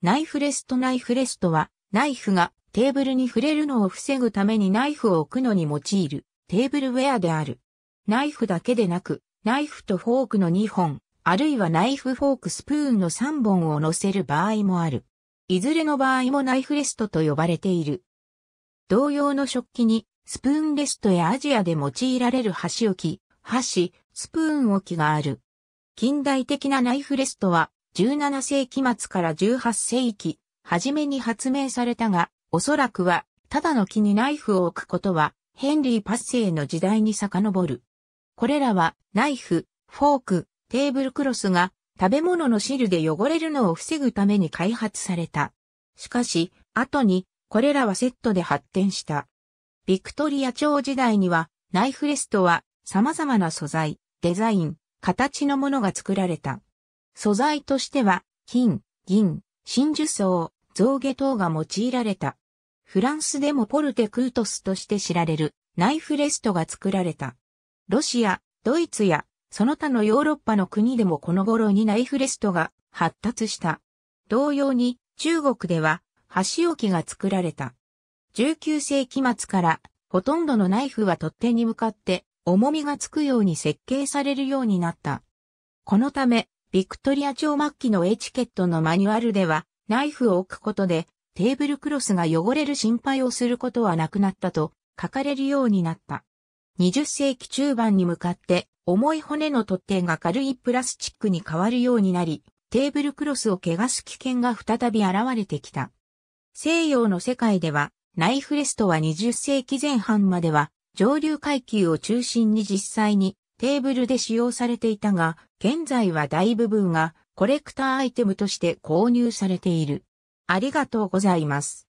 ナイフレストナイフレストは、ナイフがテーブルに触れるのを防ぐためにナイフを置くのに用いるテーブルウェアである。ナイフだけでなく、ナイフとフォークの2本、あるいはナイフフォークスプーンの3本を乗せる場合もある。いずれの場合もナイフレストと呼ばれている。同様の食器に、スプーンレストやアジアで用いられる箸置き、箸、スプーン置きがある。近代的なナイフレストは、17世紀末から18世紀、初めに発明されたが、おそらくは、ただの木にナイフを置くことは、ヘンリー・パッセイの時代に遡る。これらは、ナイフ、フォーク、テーブルクロスが、食べ物の汁で汚れるのを防ぐために開発された。しかし、後に、これらはセットで発展した。ビクトリア朝時代には、ナイフレストは、様々な素材、デザイン、形のものが作られた。素材としては、金、銀、真珠層、象牙等が用いられた。フランスでもポルテクートスとして知られるナイフレストが作られた。ロシア、ドイツやその他のヨーロッパの国でもこの頃にナイフレストが発達した。同様に中国では箸置きが作られた。19世紀末からほとんどのナイフは取っ手に向かって重みがつくように設計されるようになった。このためビクトリア朝末期のエチケットのマニュアルでは、ナイフを置くことで、テーブルクロスが汚れる心配をすることはなくなったと書かれるようになった。20世紀中盤に向かって重い骨の取っ手が軽いプラスチックに変わるようになり、テーブルクロスを汚す危険が再び現れてきた。西洋の世界ではナイフレストは20世紀前半までは上流階級を中心に実際にテーブルで使用されていたが、現在は大部分がコレクターアイテムとして購入されている。ありがとうございます。